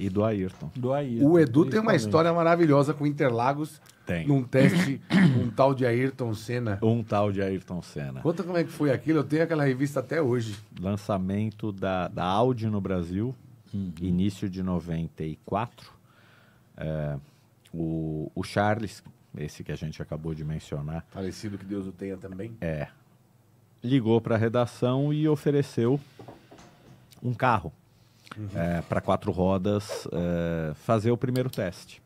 E do Ayrton. Do Ayrton. O Edu tem uma história maravilhosa com Interlagos. Tem. Num teste, um tal de Ayrton Senna. Um tal de Ayrton Senna. Conta como é que foi aquilo. Eu tenho aquela revista até hoje. Lançamento da, da Audi no Brasil, uhum. início de 94. É, o, o Charles, esse que a gente acabou de mencionar. parecido que Deus o tenha também. É. Ligou para a redação e ofereceu um carro uhum. é, para quatro rodas, é, fazer o primeiro teste.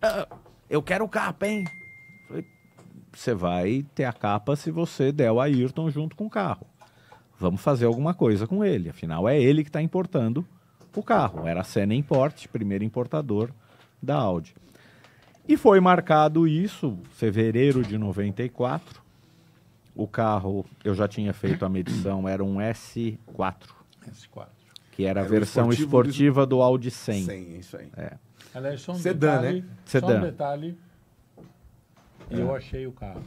Ah, eu quero capa, hein? Você vai ter a capa se você der o Ayrton junto com o carro. Vamos fazer alguma coisa com ele, afinal é ele que está importando o carro. Era a Senna Import, primeiro importador da Audi. E foi marcado isso, fevereiro de 94. O carro, eu já tinha feito a medição, era um S4. S4 que era, era a é, versão esportiva do, do Audi 100. 100, isso aí. É. Aliás, só um Sedan, né? detalhe, né? Só Sedan. um detalhe, eu é. achei o carro.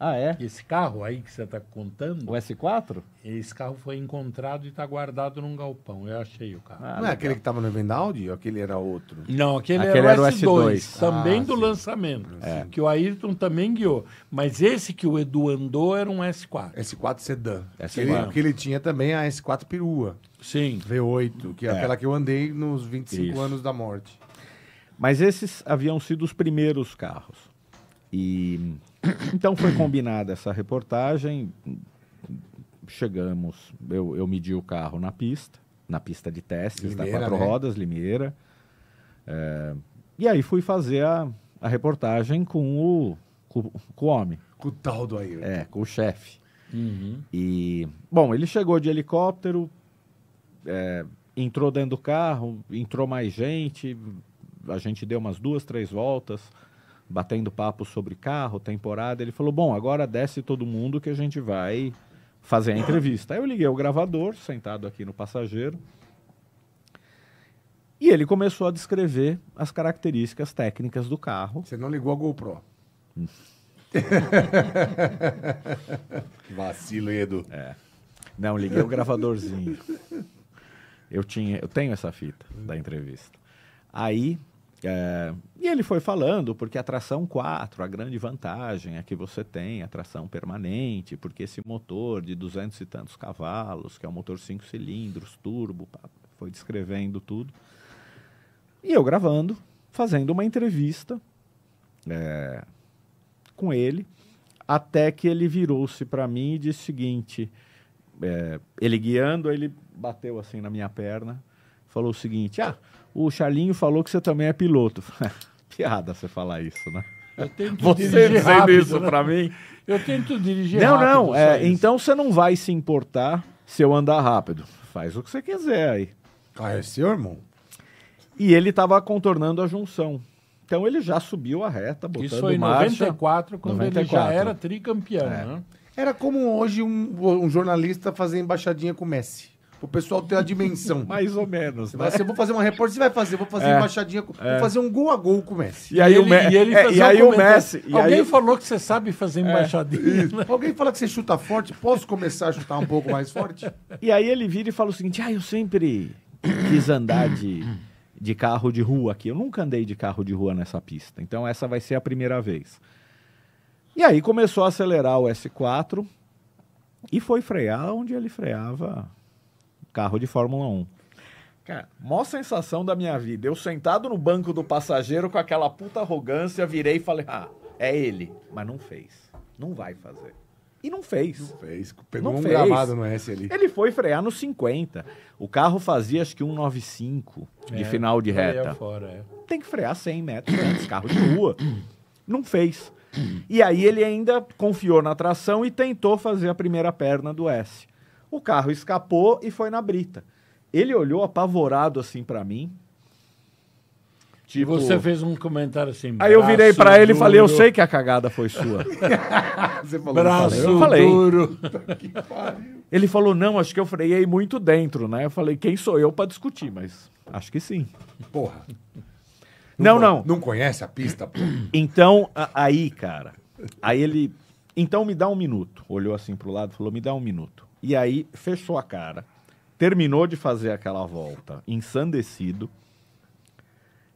Ah, é? Esse carro aí que você está contando. O S4? Esse carro foi encontrado e está guardado num galpão. Eu achei o carro. Ah, não é aquele que estava no evento ou aquele era outro? Não, aquele, aquele era, era, o S2, S2. Ah, também ah, do sim. lançamento, é. que o Ayrton também guiou. Mas esse que o Edu andou era um S4. S4 sedã. S4. Ele, que ele tinha também a S4 perua. Sim. V8, que é, é. aquela que eu andei nos 25 Isso. anos da morte. Mas esses haviam sido os primeiros carros. E então foi combinada essa reportagem. Chegamos, eu, eu medi o carro na pista, na pista de testes tá? Limeira, da Quatro né? Rodas, Limeira. É, e aí fui fazer a, a reportagem com o, com, com o homem. Com o tal do Ayrton. É, com o chefe. Uhum. E, bom, ele chegou de helicóptero, é, entrou dentro do carro, entrou mais gente, a gente deu umas duas, três voltas batendo papo sobre carro, temporada. Ele falou: Bom, agora desce todo mundo que a gente vai fazer a entrevista. Aí eu liguei o gravador, sentado aqui no passageiro. E ele começou a descrever as características técnicas do carro. Você não ligou a GoPro? Vacilo, Edu. É. Não, liguei o gravadorzinho. Eu tinha, eu tenho essa fita da entrevista. Aí é, e ele foi falando, porque a tração 4, a grande vantagem é que você tem a tração permanente, porque esse motor de 200 e tantos cavalos, que é um motor 5 cilindros, turbo, foi descrevendo tudo. E eu gravando, fazendo uma entrevista é, com ele, até que ele virou-se para mim e disse o seguinte: é, ele guiando, ele bateu assim na minha perna falou o seguinte: Ah, o Charlinho falou que você também é piloto. Piada você falar isso, né? Eu tento você dizendo rápido, isso né? para mim. Eu tento dirigir não, rápido. Não, não. É, então você não vai se importar se eu andar rápido. Faz o que você quiser aí. Ah, é seu irmão. E ele estava contornando a junção. Então ele já subiu a reta, botando Isso foi em 94, quando 94. ele já era tricampeão. É. Né? Era como hoje um, um jornalista fazer embaixadinha com o Messi o pessoal ter a dimensão. Mais ou menos. Você né? vai, vou fazer uma repórter, você vai fazer, vou fazer é, embaixadinha, é. vou fazer um gol a gol com o Messi. E aí, o, messi e ele é, e aí o Messi. E Alguém aí... falou que você sabe fazer é, embaixadinha. Né? Alguém fala que você chuta forte, posso começar a chutar um pouco mais forte? E aí ele vira e fala o seguinte: ah, eu sempre quis andar de, de carro de rua aqui. Eu nunca andei de carro de rua nessa pista. Então essa vai ser a primeira vez. E aí começou a acelerar o S4 e foi frear onde ele freava carro de Fórmula 1. Cara, maior sensação da minha vida. Eu sentado no banco do passageiro com aquela puta arrogância, virei e falei: ah, é ele. Mas não fez. Não vai fazer. E não fez. Não fez. Pegou não um fez. gramado no S ali. Ele foi frear no 50. O carro fazia acho que 1,95 é, de final de é reta. Fora, é. Tem que frear 100 metros antes, carro de rua. Não fez. E aí ele ainda confiou na tração e tentou fazer a primeira perna do S. O carro escapou e foi na brita. Ele olhou apavorado assim para mim. Tipo, você fez um comentário assim. Aí eu virei para ele e falei: Eu sei que a cagada foi sua. você falou, braço eu falei. duro. ele falou: Não, acho que eu freiei muito dentro, né? Eu falei: Quem sou eu para discutir? Mas acho que sim. Porra. Não, não. Não, não conhece a pista, Então, aí, cara. Aí ele. Então me dá um minuto. Olhou assim pro lado falou: Me dá um minuto. E aí fechou a cara, terminou de fazer aquela volta ensandecido,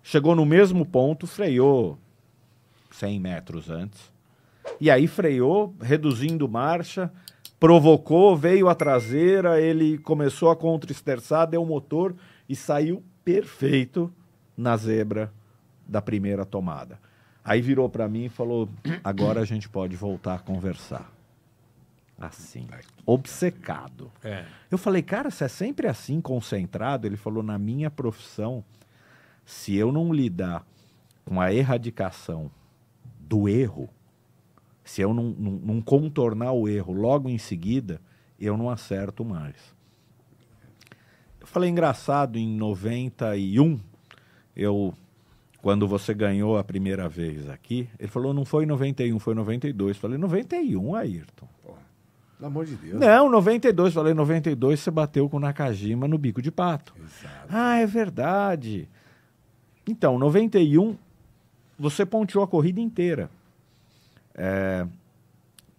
chegou no mesmo ponto, freou 100 metros antes, e aí freou, reduzindo marcha, provocou, veio a traseira, ele começou a contra-esterçar, deu motor e saiu perfeito na zebra da primeira tomada. Aí virou para mim e falou: agora a gente pode voltar a conversar assim, obcecado. É. Eu falei, cara, você é sempre assim, concentrado? Ele falou, na minha profissão, se eu não lidar com a erradicação do erro, se eu não, não, não contornar o erro logo em seguida, eu não acerto mais. Eu falei, engraçado, em 91, eu quando você ganhou a primeira vez aqui, ele falou, não foi em 91, foi em 92. Eu falei, 91, Ayrton. Pelo amor de Deus. Não, 92. Falei, 92 você bateu com o Nakajima no bico de pato. Exato. Ah, é verdade. Então, 91, você ponteou a corrida inteira. É,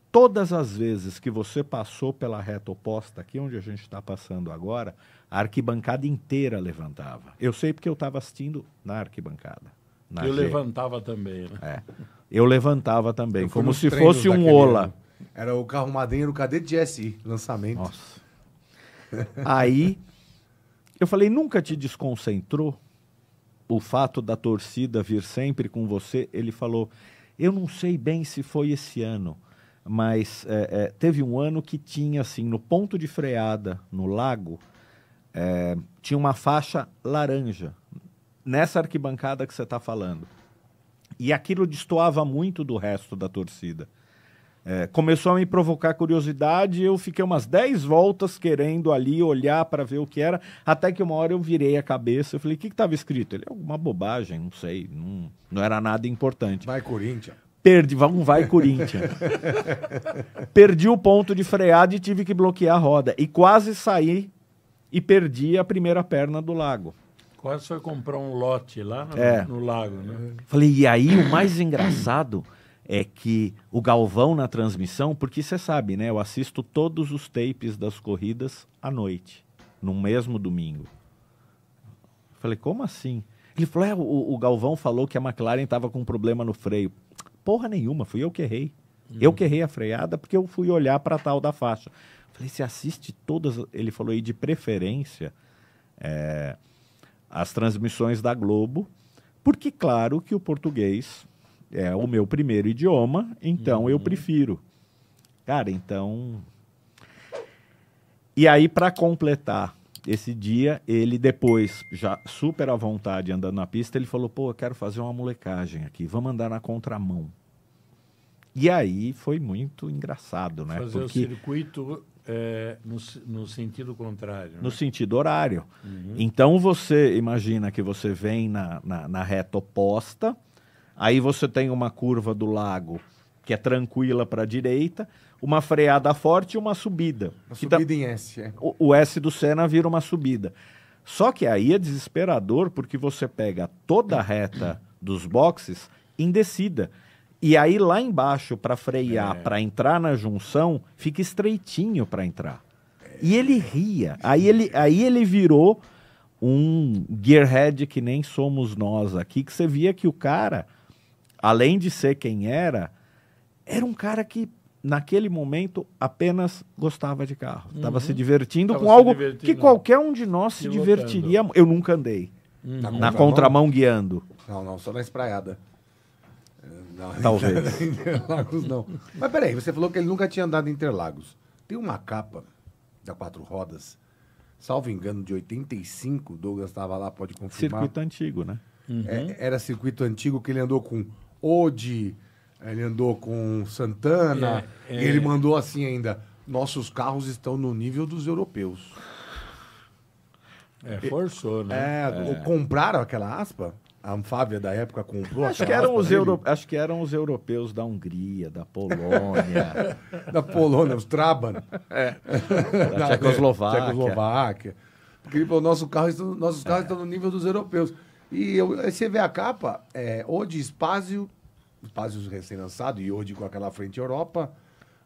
todas as vezes que você passou pela reta oposta, aqui onde a gente está passando agora, a arquibancada inteira levantava. Eu sei porque eu estava assistindo na arquibancada. Na eu G. levantava também, né? É. Eu levantava também, eu como se fosse um daquele... Ola. Era o carro madrinha do cadete de SI, lançamento. Nossa. Aí eu falei, nunca te desconcentrou o fato da torcida vir sempre com você? Ele falou, eu não sei bem se foi esse ano, mas é, é, teve um ano que tinha assim, no ponto de freada, no lago, é, tinha uma faixa laranja, nessa arquibancada que você está falando. E aquilo destoava muito do resto da torcida. É, começou a me provocar curiosidade, eu fiquei umas 10 voltas querendo ali olhar para ver o que era, até que uma hora eu virei a cabeça, eu falei, o que estava escrito? Ele, alguma bobagem, não sei, não, não era nada importante. Vai Corinthians. Perdi, vamos vai Corinthians. perdi o ponto de freada e tive que bloquear a roda. E quase saí e perdi a primeira perna do lago. Quase foi comprar um lote lá no, é. no lago, né? Falei, e aí o mais engraçado é que o Galvão na transmissão, porque você sabe, né? Eu assisto todos os tapes das corridas à noite, no mesmo domingo. falei, como assim? Ele falou, é, o, o Galvão falou que a McLaren estava com um problema no freio. Porra nenhuma, fui eu que errei. Uhum. Eu que errei a freada porque eu fui olhar para tal da faixa. falei, você assiste todas. Ele falou aí de preferência é, as transmissões da Globo, porque, claro, que o português é o meu primeiro idioma, então uhum. eu prefiro. Cara, então. E aí, para completar esse dia, ele depois, já super à vontade andando na pista, ele falou: pô, eu quero fazer uma molecagem aqui, vamos andar na contramão. E aí foi muito engraçado, né? Fazer Porque... o circuito é, no, no, sentido contrário. Né? No sentido horário. Uhum. Então você imagina que você vem na, na, na reta oposta Aí você tem uma curva do lago que é tranquila para a direita, uma freada forte e uma subida. Uma subida tá... em S, é. o, o, S do Senna vira uma subida. Só que aí é desesperador porque você pega toda a reta dos boxes em descida. E aí lá embaixo para frear, é. para entrar na junção, fica estreitinho para entrar. E ele ria. Aí ele, aí ele virou um gearhead que nem somos nós aqui, que você via que o cara além de ser quem era, era um cara que naquele momento apenas gostava de carro. Estava uhum. se divertindo Tava com se algo divertindo. que né? qualquer um de nós se divertiria. Eu nunca andei. Uhum. Na, na contramão guiando. Não, não, só na espraiada. Eh, não, Talvez. Interlagos não. Mas peraí, você falou que ele nunca tinha andado em Interlagos. Tem uma capa da Quatro Rodas, salvo engano, de 85, Douglas estava lá, pode confirmar. Circuito antigo, né? Uhum. É, era circuito antigo que ele andou com Ode eh, ele andou com Santana, é, é... e ele mandou assim ainda: nossos carros estão no nível dos europeus. É, forçou, né? É, é. compraram aquela aspa? A Fábia da época comprou acho que eram os euro... Acho que eram os europeus da Hungria, da Polônia. da Polônia, os Traban. É. Da, Tchecoslováquia. Tchecoslováquia. Porque ele falou, nosso carro, nossos carros estão no nível dos europeus. E eu, eh, você vê a capa, é, eh, hoje Espásio, Espásio recém-lançado, e hoje com aquela frente Europa,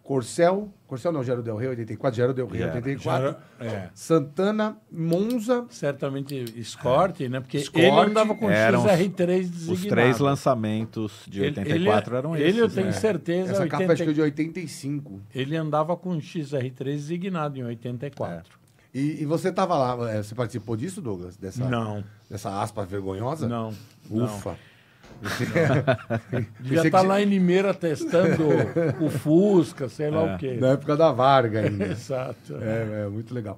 Corcel, Corcel não, Gero Del Rey, 84, Gero Del Rey, yeah. 84, Gero, é. Santana, Monza. Certamente Escorte, é. né? Porque Escort, ele andava com XR3 designado. Os três lançamentos de 84 ele, é- eram esses. Ele eu tenho né? certeza... Essa 80, capa acho que é de 85. Ele andava com XR3 designado em 84. É. E, e você estava lá, é, você participou disso, Douglas? Dessa, não. Dessa aspa vergonhosa? Não. Ufa. Não. Devia estar tá lá em Limeira testando o Fusca, sei lá é. o quê. Na época da Varga ainda. Exato. É, é, muito legal.